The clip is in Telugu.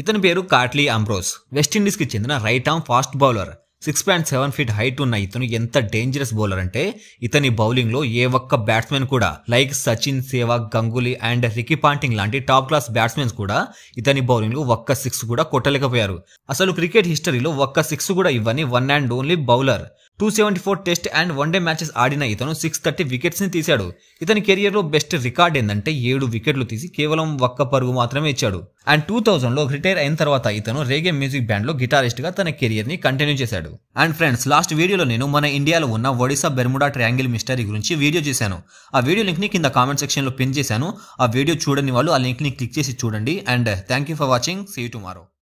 ఇతని పేరు కాట్లీ అంబ్రోస్ వెస్టిండీస్కి చెందిన right arm fast bowler six point seven feet height ఉన్న ఇతను ఎంత డేంజరస్ బౌలర్ అంటే ఇతని బౌలింగ్లో ఏ ఒక్క బ్యాట్స్మెన్ కూడా like Sachin Sehwag Ganguly and Ricky Ponting లాంటి టాప్ క్లాస్ బ్యాట్స్మెన్స్ కూడా ఇతని బౌలింగ్లో ఒక్క సిక్స్ కూడా కొట్టలేకపోయారు అసలు క్రికెట్ హిస్టరీలో ఒక్క సిక్స్ కూడా ఇవ్వని one and only bowler two seventy four test and one day matches ఆడిన ఇతను సిక్స్ థర్టీ వికెట్స్ని తీశాడు ఇతని కెరియర్లో బెస్ట్ రికార్డ్ ఏంటంటే ఏడు వికెట్లు తీసి కేవలం ఒక్క పరుగు మాత్రమే ఇచ్చాడు అండ్ టూ థౌజండ్లో రిటైర్ అయిన తర్వాత ఇతను రేగే మ్యూజిక్ బ్యాండ్లో గిటారిస్ట్గా తన కెరియర్ని కంటిన్యూ చేశాడు అండ్ ఫ్రెండ్స్ లాస్ట్ వీడియోలో నేను మన ఇండియాలో ఉన్న ఒడిశా బెర్ముడా ట్రయాంగిల్ మిస్టరీ గురించి వీడియో చేశాను ఆ వీడియో లింక్ని కింద కామెంట్ సెక్షన్లో పిన్ చేశాను ఆ వీడియో చూడని వాళ్ళు ఆ లింక్ని క్లిక్ చేసి చూడండి and thank you for watching see tomorrow